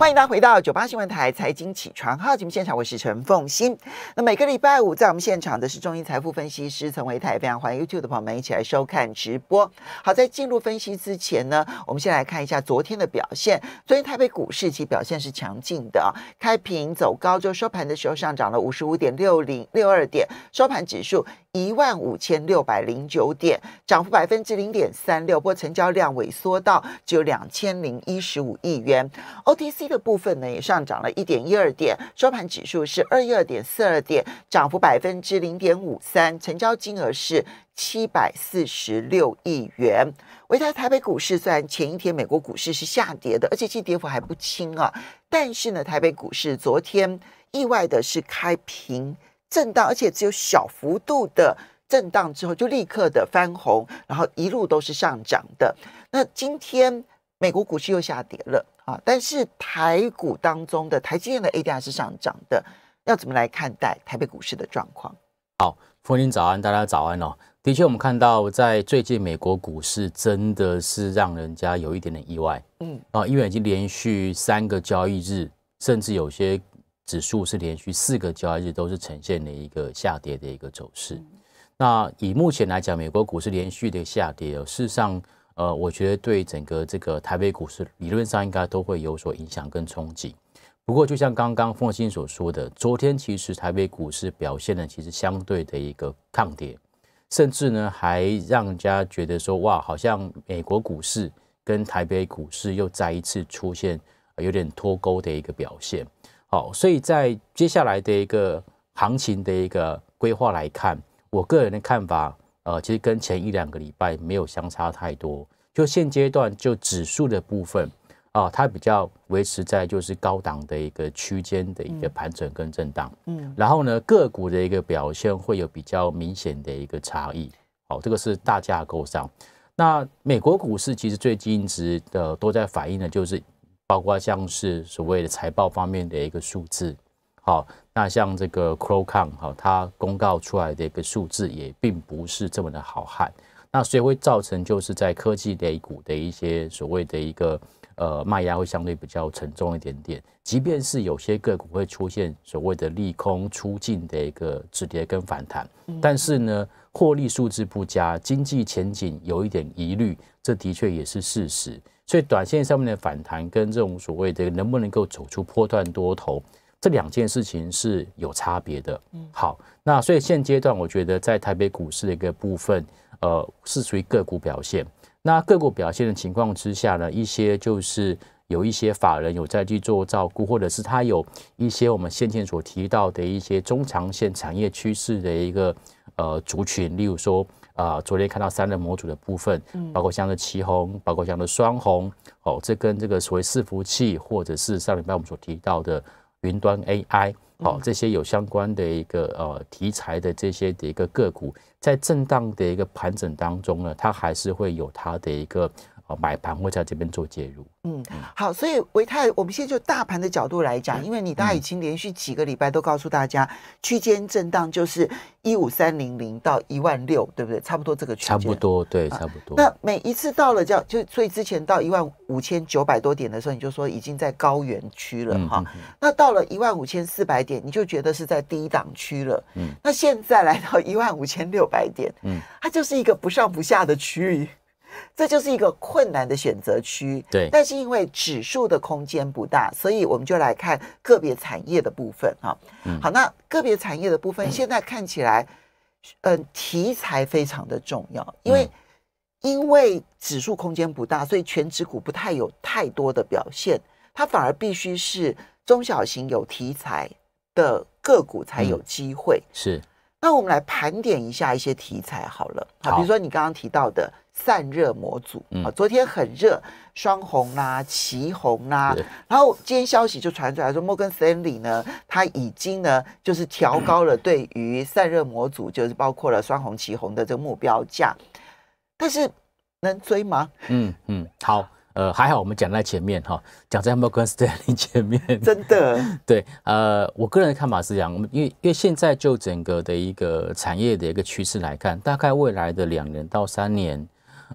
欢迎大家回到九八新闻台财经起床号节目现场，我是陈凤欣。那每个礼拜五在我们现场的是中英财富分析师陈维太，非常欢迎 YouTube 的朋友们一起来收看直播。好，在进入分析之前呢，我们先来看一下昨天的表现。昨天台北股市其表现是强劲的啊，开平走高，就收盘的时候上涨了五十五点六零六二点，收盘指数一万五千六百零九点，涨幅百分之零点三六，不过成交量萎缩到只有两千零一十五亿元。OTC 的部分呢也上涨了一点一二点，收盘指数是二一二点四二点，涨幅百分之零点五三，成交金额是七百四十六亿元。伟大台北股市虽然前一天美国股市是下跌的，而且这跌幅还不轻啊，但是呢，台北股市昨天意外的是开平震荡，而且只有小幅度的震荡之后就立刻的翻红，然后一路都是上涨的。那今天美国股市又下跌了。啊！但是台股当中的台积电的 ADR 是上涨的，要怎么来看待台北股市的状况？好，风林早安，大家早安哦。的确，我们看到在最近美国股市真的是让人家有一点点意外。嗯，啊，因为已经连续三个交易日，甚至有些指数是连续四个交易日都是呈现了一个下跌的一个走势。那以目前来讲，美国股市连续的下跌，事实上。呃，我觉得对整个这个台北股市理论上应该都会有所影响跟冲击。不过，就像刚刚凤和所说的，昨天其实台北股市表现的其实相对的一个抗跌，甚至呢还让家觉得说，哇，好像美国股市跟台北股市又再一次出现有点脱钩的一个表现。好，所以在接下来的一个行情的一个规划来看，我个人的看法。呃，其实跟前一两个礼拜没有相差太多，就现阶段就指数的部分啊，它比较维持在就是高档的一个区间的一个盘整跟震荡，嗯，然后呢个股的一个表现会有比较明显的一个差异，好，这个是大架构上。那美国股市其实最近值的都在反映的，就是包括像是所谓的财报方面的一个数字。好，那像这个 c r o c o m 好，它公告出来的一个数字也并不是这么的好看，那所以会造成就是在科技类股的一些所谓的一个呃卖压会相对比较沉重一点点。即便是有些个股会出现所谓的利空出尽的一个止跌跟反弹，但是呢，获利数字不佳，经济前景有一点疑虑，这的确也是事实。所以短线上面的反弹跟这种所谓的能不能够走出波段多头？这两件事情是有差别的。嗯，好，那所以现阶段我觉得在台北股市的一个部分，呃，是属于个股表现。那个股表现的情况之下呢，一些就是有一些法人有在去做照顾，或者是他有一些我们先前所提到的一些中长线产业趋势的一个呃族群，例如说啊，昨天看到三人模组的部分，包括像是旗红，包括像的双红，哦，这跟这个所谓伺服器，或者是上礼拜我们所提到的。云端 AI，哦，这些有相关的一个呃题材的这些的一个个股，在震荡的一个盘整当中呢，它还是会有它的一个。买盘会在这边做介入。嗯，好，所以维泰，我们现在就大盘的角度来讲，因为你大家已经连续几个礼拜都告诉大家，区间震荡就是一五三零零到一万六，对不对？差不多这个区间。差不多，对，差不多。那每一次到了叫就，所以之前到一万五千九百多点的时候，你就说已经在高原区了哈。那到了一万五千四百点，你就觉得是在低档区了。嗯。那现在来到一万五千六百点，嗯，它就是一个不上不下的区域。这就是一个困难的选择区，对。但是因为指数的空间不大，所以我们就来看个别产业的部分啊。好，那个别产业的部分现在看起来，嗯，题材非常的重要，因为因为指数空间不大，所以全指股不太有太多的表现，它反而必须是中小型有题材的个股才有机会。是。那我们来盘点一下一些题材好了，好，比如说你刚刚提到的散热模组，啊，昨天很热，双红啦、旗红啦，然后今天消息就传出来，说摩根森林利呢，它已经呢就是调高了对于散热模组，就是包括了双红、旗红的这个目标价，但是能追吗？嗯嗯，好。呃，还好我们讲在前面哈，讲在 g 有跟 Stanley 前面。真的，对，呃，我个人的看法是这样，我们因为因为现在就整个的一个产业的一个趋势来看，大概未来的两年到三年，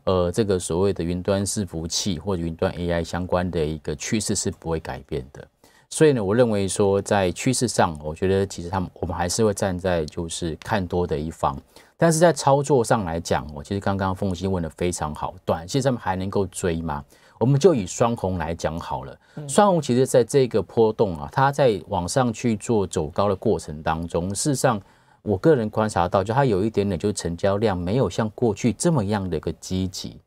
呃，这个所谓的云端伺服器或者云端 AI 相关的一个趋势是不会改变的。所以呢，我认为说在趋势上，我觉得其实他们我们还是会站在就是看多的一方，但是在操作上来讲，我其实刚刚凤心问的非常好，短期上面还能够追吗？我们就以双红来讲好了。双红其实在这个波动啊，它在往上去做走高的过程当中，事实上，我个人观察到，就它有一点点，就是成交量没有像过去这么样的一个积极。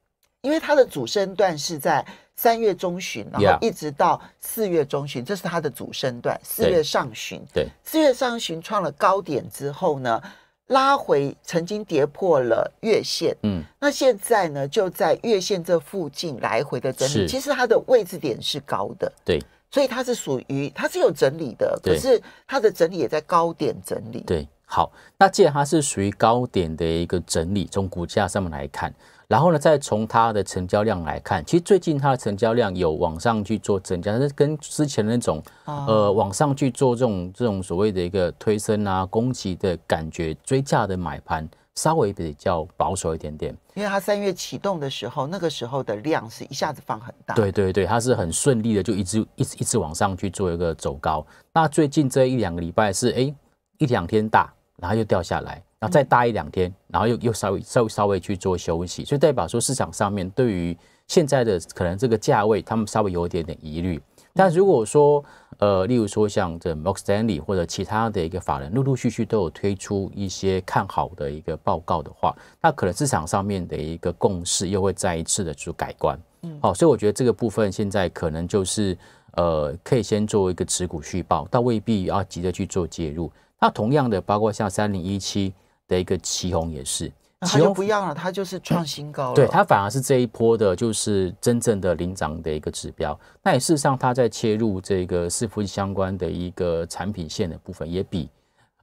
因为它的主升段是在三月中旬，然后一直到四月中旬，这是它的主升段。四月上旬，对，四月上旬创了高点之后呢？拉回曾经跌破了月线，嗯，那现在呢就在月线这附近来回的整理，其实它的位置点是高的，对，所以它是属于它是有整理的，可是它的整理也在高点整理，对。好，那既然它是属于高点的一个整理，从股价上面来看，然后呢，再从它的成交量来看，其实最近它的成交量有往上去做增加，但是跟之前那种呃往上去做这种这种所谓的一个推升啊、攻击的感觉、追价的买盘稍微比较保守一点点，因为它三月启动的时候，那个时候的量是一下子放很大，对对对，它是很顺利的，就一直一直一直往上去做一个走高。那最近这一两个礼拜是哎一两天大。然后又掉下来，然后再待一两天，然后又又稍微稍微稍微去做休息，所以代表说市场上面对于现在的可能这个价位，他们稍微有一点点疑虑。但如果说呃，例如说像这 m o r g n Stanley 或者其他的一个法人，陆陆续续都有推出一些看好的一个报告的话，那可能市场上面的一个共识又会再一次的去改观。嗯，好，所以我觉得这个部分现在可能就是呃，可以先做一个持股续报，倒未必要急着去做介入。那同样的，包括像三零一七的一个旗宏也是，旗宏不一样了，它就是创新高了。对，它反而是这一波的，就是真正的领涨的一个指标。那也事实上，它在切入这个伺服器相关的一个产品线的部分，也比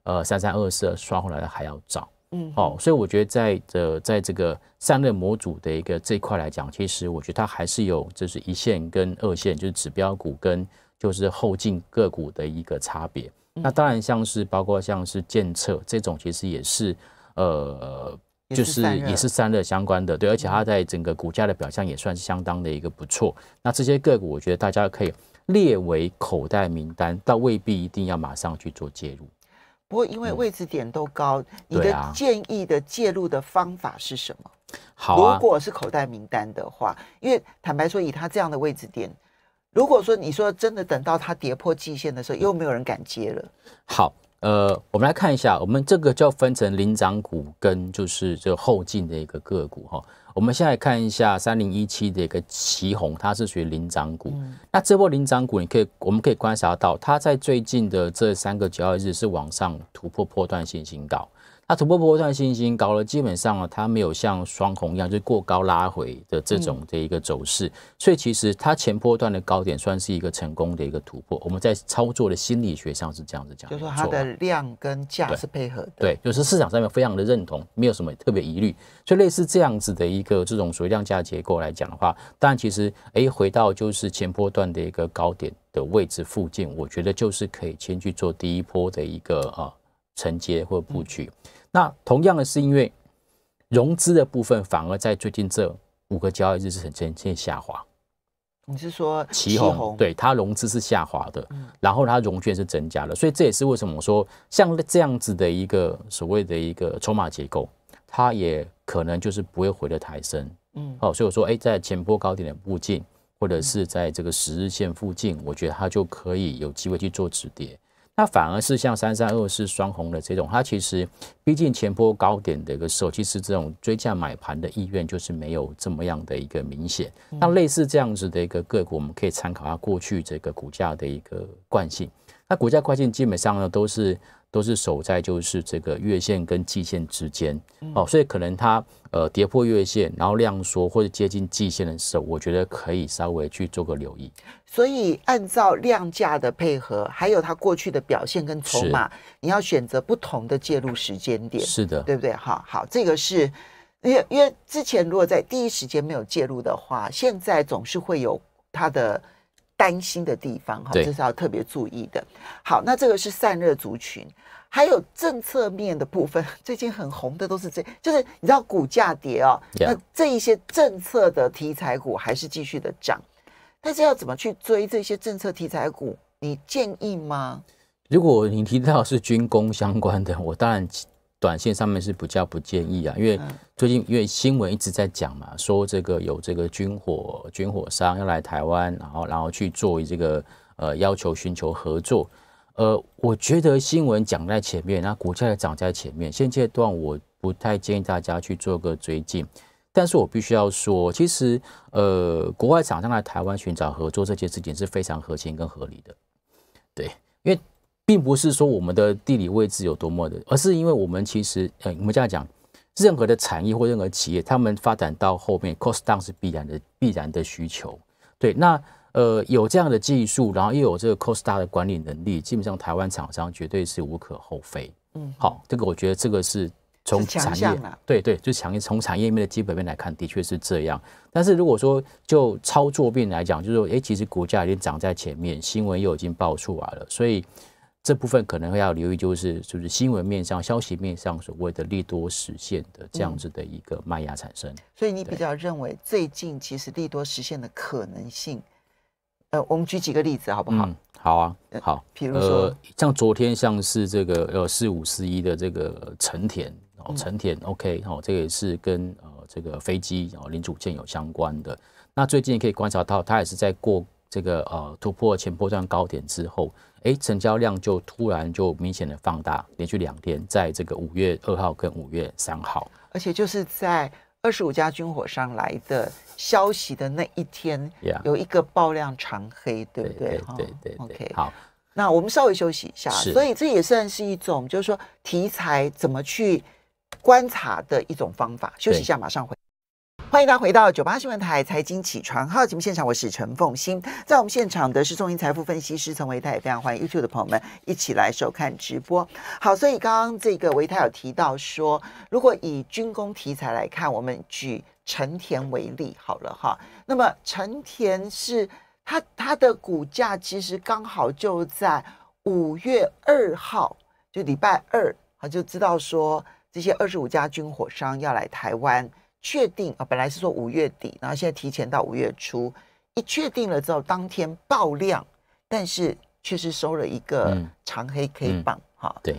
呃三三二四刷回来的还要早。嗯，好，所以我觉得在的，在这个散热模组的一个这一块来讲，其实我觉得它还是有就是一线跟二线，就是指标股跟就是后进个股的一个差别。那当然，像是包括像是建测这种，其实也是，呃，就是也是散热相关的，对，而且它在整个股价的表现也算是相当的一个不错。那这些个股，我觉得大家可以列为口袋名单，但未必一定要马上去做介入。不过因为位置点都高，你的建议的介入的方法是什么？好，如果是口袋名单的话，因为坦白说，以它这样的位置点。如果说你说真的等到它跌破季线的时候，又没有人敢接了。好，呃，我们来看一下，我们这个就分成领涨股跟就是这后进的一个个股哈。我们现在看一下三零一七的一个旗红，它是属于领涨股。那这波领涨股，你可以我们可以观察到，它在最近的这三个交易日是往上突破破断线新高。它突破波段信心高了，基本上啊，它没有像双红一样，就是过高拉回的这种的一个走势，所以其实它前波段的高点算是一个成功的一个突破。我们在操作的心理学上是这样子讲，就是说它的量跟价是配合的，对，就是市场上面非常的认同，没有什么特别疑虑。所以类似这样子的一个这种所谓量价结构来讲的话，但其实哎，回到就是前波段的一个高点的位置附近，我觉得就是可以先去做第一波的一个啊承接或布局。那同样的是因为融资的部分反而在最近这五个交易日是很渐渐下滑。你是说旗红？对它融资是下滑的，然后它融券是增加的，所以这也是为什么我说像这样子的一个所谓的一个筹码结构，它也可能就是不会回的太深。嗯，好，所以我说，哎，在前波高点的附近，或者是在这个十日线附近，我觉得它就可以有机会去做止跌。它反而是像三三二四双红的这种，它其实毕竟前波高点的一个时候，其实这种追价买盘的意愿就是没有这么样的一个明显。那类似这样子的一个个股，我们可以参考它过去这个股价的一个惯性。那股价惯性基本上呢都是。都是守在就是这个月线跟季线之间哦，所以可能它呃跌破月线，然后量缩或者接近季线的时候，我觉得可以稍微去做个留意。所以按照量价的配合，还有它过去的表现跟筹码，你要选择不同的介入时间点。是的，对不对？哈，好，这个是因为因为之前如果在第一时间没有介入的话，现在总是会有它的担心的地方哈，这是要特别注意的。好，那这个是散热族群。还有政策面的部分，最近很红的都是这，就是你知道股价跌哦，那这一些政策的题材股还是继续的涨，但是要怎么去追这些政策题材股，你建议吗？如果你提到是军工相关的，我当然短线上面是比较不建议啊，因为最近因为新闻一直在讲嘛，说这个有这个军火军火商要来台湾，然后然后去做这个呃要求寻求合作。呃，我觉得新闻讲在前面，那股价也涨在前面。现阶段我不太建议大家去做个追进，但是我必须要说，其实呃，国外厂商来台湾寻找合作这件事情是非常合情跟合理的。对，因为并不是说我们的地理位置有多么的，而是因为我们其实呃，我们这样讲，任何的产业或任何企业，他们发展到后面，cost down 是必然的必然的需求。对，那。呃，有这样的技术，然后又有这个 c o s t a 的管理能力，基本上台湾厂商绝对是无可厚非。嗯，好，这个我觉得这个是从产业，对对，就强业，从产业面的基本面来看，的确是这样。但是如果说就操作面来讲，就是说，哎，其实股价已经涨在前面，新闻又已经爆出来了，所以这部分可能会要留意，就是就是新闻面上、消息面上所谓的利多实现的这样子的一个卖压产生。所以你比较认为最近其实利多实现的可能性？我们举几个例子好不好？嗯，好啊，好，比如说像昨天像是这个呃四五四一的这个成田，哦，成田，OK，好，这也是跟呃这个飞机然后零组件有相关的。那最近可以观察到，它也是在过这个呃突破前波段高点之后，哎，成交量就突然就明显的放大，连续两天在这个五月二号跟五月三号，而且就是在。二十五家军火商来的消息的那一天，有一个爆量长黑，对不对？对对。OK，好。那我们稍微休息一下，所以这也算是一种，就是说题材怎么去观察的一种方法。休息一下，马上回。欢迎大家回到九八新闻台财经起床号节目现场，我是陈凤欣，在我们现场的是中银财富分析师陈维太，也非常欢迎 YouTube 的朋友们一起来收看直播。好，所以刚刚这个维太有提到说，如果以军工题材来看，我们举成田为例，好了哈，那么成田是它它的股价其实刚好就在五月二号，就礼拜二，他就知道说这些二十五家军火商要来台湾。确定啊，本来是说五月底，然后现在提前到五月初，一确定了之后，当天爆量，但是却是收了一个长黑 K 棒，哈，对，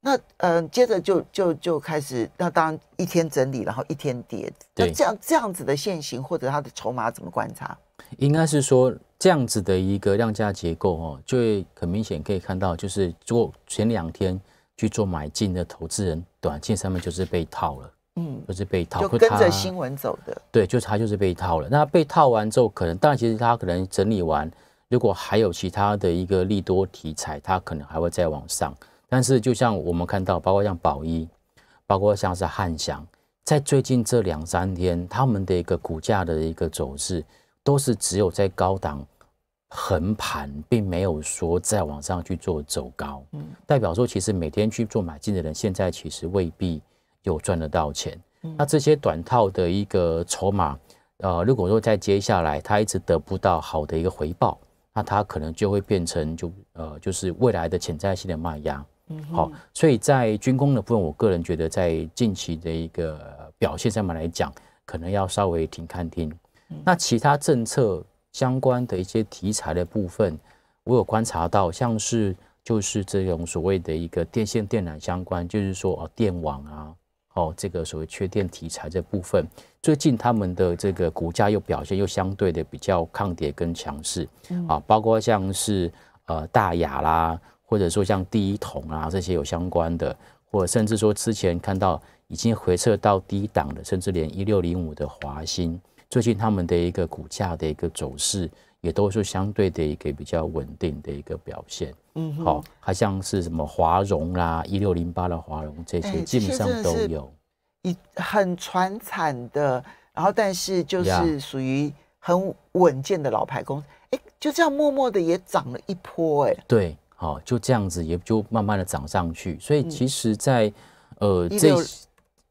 那嗯，接着就就就开始，那当然一天整理，然后一天跌，那这样这样子的现行或者它的筹码怎么观察？应该是说这样子的一个量价结构，哦，就会很明显可以看到，就是做前两天去做买进的投资人，短线上面就是被套了。嗯，就是被套，就跟着新闻走的。对，就是他就是被套了。那被套完之后，可能当然其实他可能整理完，如果还有其他的一个利多题材，他可能还会再往上。但是就像我们看到，包括像宝一，包括像是汉祥，在最近这两三天，他们的一个股价的一个走势，都是只有在高档横盘，并没有说再往上去做走高。嗯，代表说其实每天去做买进的人，现在其实未必。有赚得到钱，那这些短套的一个筹码，呃，如果说在接下来它一直得不到好的一个回报，那它可能就会变成就呃，就是未来的潜在性的卖压。嗯，好，所以在军工的部分，我个人觉得在近期的一个表现上面来讲，可能要稍微停看听。那其他政策相关的一些题材的部分，我有观察到，像是就是这种所谓的一个电线电缆相关，就是说哦，电网啊。哦，这个所谓缺电题材这部分，最近他们的这个股价又表现又相对的比较抗跌跟强势，啊，包括像是呃大雅啦，或者说像第一桶啊这些有相关的，或者甚至说之前看到已经回撤到低档的，甚至连一六零五的华兴，最近他们的一个股价的一个走势。也都是相对的一个比较稳定的一个表现，嗯，好，还像是什么华融啦，一六零八的华融这些，基本上都有，一很传产的，然后但是就是属于很稳健的老牌公司，哎，就这样默默的也涨了一波，哎，对，好，就这样子也就慢慢的涨上去，所以其实，在呃这。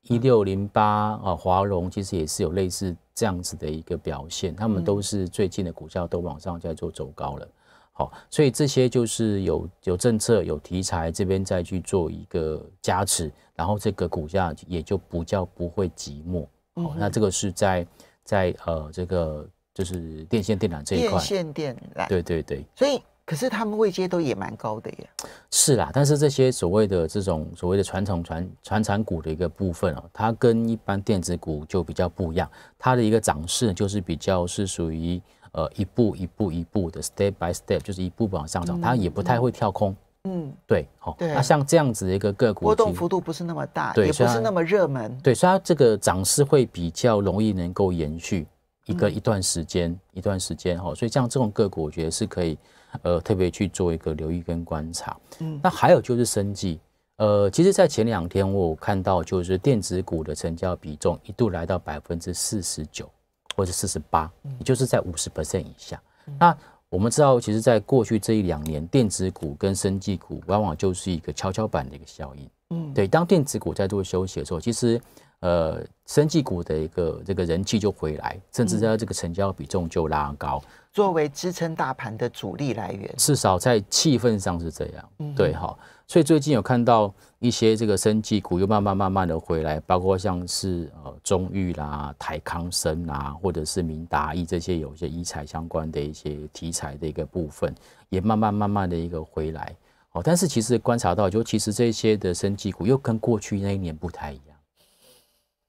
一六零八啊，华融其实也是有类似这样子的一个表现，他们都是最近的股价都往上在做走高了，好，所以这些就是有有政策、有题材这边再去做一个加持，然后这个股价也就不叫不会寂寞。好，那这个是在在呃这个就是电线电缆这一块，电线电缆，对对对，所以。可是他们位阶都也蛮高的耶。是啦，但是这些所谓的这种所谓的传统传传产股的一个部分哦，它跟一般电子股就比较不一样，它的一个涨势就是比较是属于呃一步一步一步的 step by step，就是一步步往上涨，它也不太会跳空。嗯，对，好，那像这样子的一个个股波动幅度不是那么大，也不是那么热门，对，所以它这个涨势会比较容易能够延续一个一段时间，一段时间哈，所以像这种个股我觉得是可以。呃，特别去做一个留意跟观察，嗯，那还有就是生技，呃，其实，在前两天我看到，就是电子股的成交比重一度来到百分之四十九或者四十八，也就是在五十 percent 以下。那我们知道，其实，在过去这一两年，电子股跟生技股往往就是一个跷跷板的一个效应。嗯，对，当电子股再度休息的时候，其实，呃，生技股的一个这个人气就回来，甚至在这个成交比重就拉高，作为支撑大盘的主力来源，至少在气氛上是这样，对哈。所以最近有看到一些这个生技股又慢慢慢慢的回来，包括像是呃中裕啦、台康生啊，或者是明达医这些有些医材相关的一些题材的一个部分，也慢慢慢慢的一个回来。哦，但是其实观察到，就其实这些的生技股又跟过去那一年不太一样，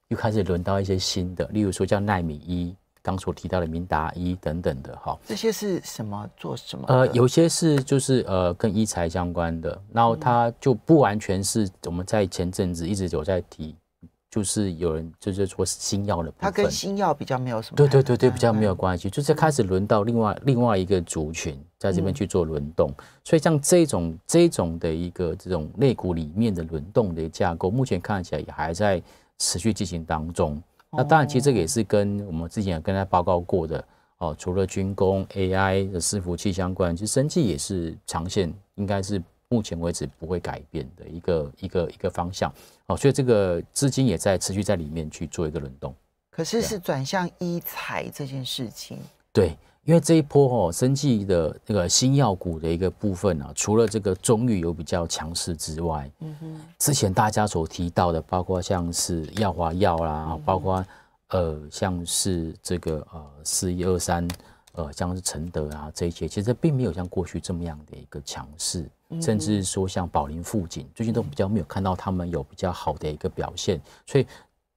又开始轮到一些新的，例如说叫奈米一，刚所提到的明达一等等的，哈，这些是什么？做什么？呃，有些是就是呃跟医材相关的，然后它就不完全是我们在前阵子一直有在提，就是有人就是说新药的部分，它跟新药比较没有什么，对对对对，比较没有关系，就是开始轮到另外另外一个族群。在这边去做轮动，所以像这种这种的一个这种肋骨里面的轮动的架构，目前看起来也还在持续进行当中。那当然，其实这个也是跟我们之前也跟他报告过的哦，除了军工、AI 的伺服器相关，其实生技也是长线，应该是目前为止不会改变的一个一个一个方向哦。所以这个资金也在持续在里面去做一个轮动，可是是转向医材这件事情。对，因为这一波哦，生技的那个新药股的一个部分呢，除了这个中誉有比较强势之外，嗯哼，之前大家所提到的，包括像是药华药啦，包括呃，像是这个呃四一二三，呃，像是承德啊，这一些其实并没有像过去这么样的一个强势，甚至说像宝林富锦最近都比较没有看到他们有比较好的一个表现，所以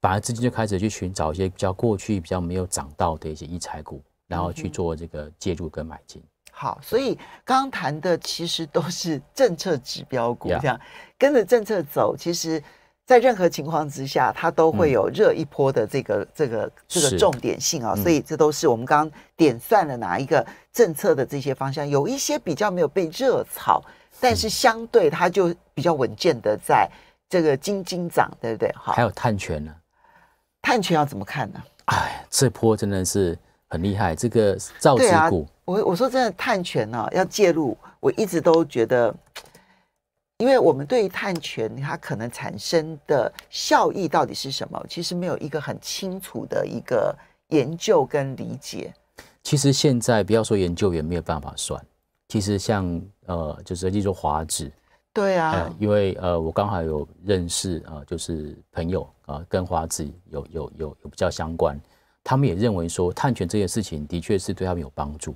反而资金就开始去寻找一些比较过去比较没有涨到的一些异彩股。然后去做这个介入跟买进。好，所以刚谈的其实都是政策指标股，这样跟着政策走。其实，在任何情况之下，它都会有热一波的这个这个这个重点性啊。所以这都是我们刚点算了哪一个政策的这些方向，有一些比较没有被热炒，但是相对它就比较稳健的在这个金金涨，对不对？好，还有碳权呢？碳权要怎么看呢？哎，这波真的是。很厉害，这个造纸股。我我说真的，碳权呢要介入，我一直都觉得，因为我们对于碳权它可能产生的效益到底是什么，其实没有一个很清楚的一个研究跟理解。其实现在不要说研究员没有办法算，其实像呃，就是例如华子，对啊，因为呃，我刚好有认识啊，就是朋友啊，跟华子有有有有比较相关。他们也认为说探权这些事情的确是对他们有帮助，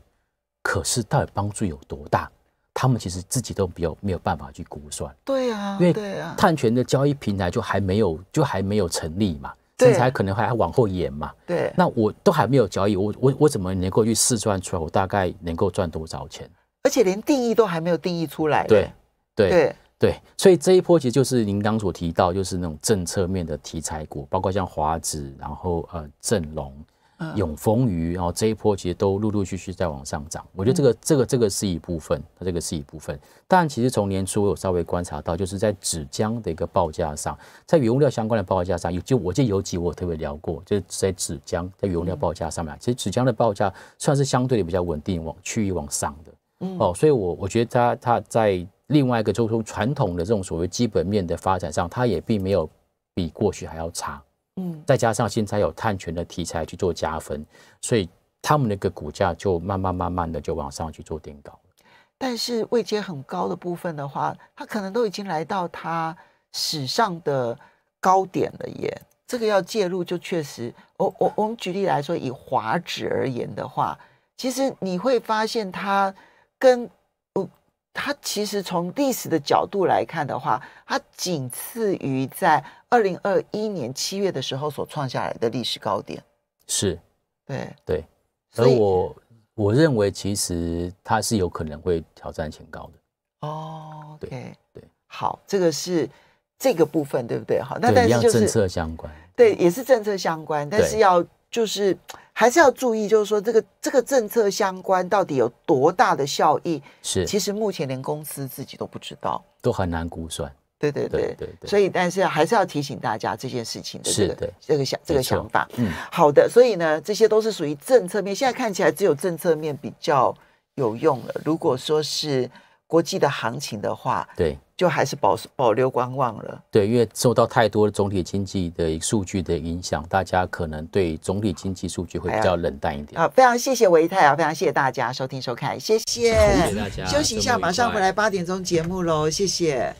可是到底帮助有多大，他们其实自己都没有没有办法去估算。对啊，因为探权的交易平台就还没有，就还没有成立嘛，才可能还要往后延嘛。对，那我都还没有交易，我我我怎么能够去试算出来我大概能够赚多少钱？而且连定义都还没有定义出来。对，对，对。对，所以这一波其实就是您刚所提到，就是那种政策面的题材股，包括像华子，然后呃，振隆、永丰鱼，然后这一波其实都陆陆续续在往上涨。我觉得这个、这个、这个是一部分，它这个是一部分。但其实从年初我有稍微观察到，就是在纸浆的一个报价上，在原物料相关的报价上，有就我得有几我特别聊过，就是在纸浆在原物料报价上面，其实纸浆的报价算是相对的比较稳定，往趋于往上的。嗯哦，所以我我觉得它它在。另外一个，从传统的这种所谓基本面的发展上，它也并没有比过去还要差。嗯，再加上现在有碳权的题材去做加分，所以他们那个股价就慢慢慢慢的就往上去做垫高但是位阶很高的部分的话，它可能都已经来到它史上的高点了耶。这个要介入就确实，我我我们举例来说，以华指而言的话，其实你会发现它跟。它其实从历史的角度来看的话，它仅次于在二零二一年七月的时候所创下来的历史高点。是，对对。而我我认为，其实它是有可能会挑战前高的。哦，对对。好，这个是这个部分，对不对？好，那但是就是政策相关，对，也是政策相关，但是要。就是还是要注意，就是说这个这个政策相关到底有多大的效益？是，其实目前连公司自己都不知道，都很难估算。对对对对对，所以但是还是要提醒大家这件事情，是不对？这个想这个想法，嗯，好的。所以呢，这些都是属于政策面，现在看起来只有政策面比较有用了。如果说是国际的行情的话，对。就还是保保留观望了，对，因为受到太多总体经济的数据的影响，大家可能对总体经济数据会比较冷淡一点。好，非常谢谢维太啊，非常谢谢大家收听收看，谢谢大家，休息一下，马上回来八点钟节目喽，谢谢。